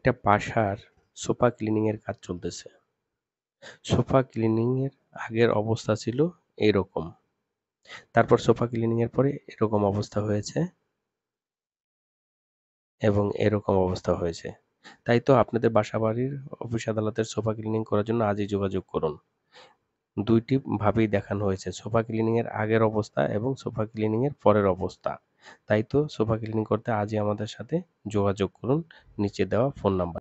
একটা বাসার সোফা ক্লিনিংয়ের কাজ চলতেছে সোফা ক্লিনিংয়ের আগের অবস্থা ছিল এরকম তারপর সোফা ক্লিনিংয়ের পরে এরকম অবস্থা হয়েছে এবং এরকম অবস্থা হয়েছে তাই তো আপনাদের বাসা বাড়ির অফিস আদালতের সোফা ক্লিনিং করার জন্য আজই যোগাযোগ করুন দুইটি ভাবেই দেখানো হয়েছে সোফা ক্লিনিংয়ের আগের অবস্থা এবং সোফা ক্লিনিংয়ের পরের অবস্থা তাই তো সোফা ক্লিনিং করতে আজই আমাদের সাথে যোগাযোগ করুন নিচে দেওয়া ফোন নাম্বার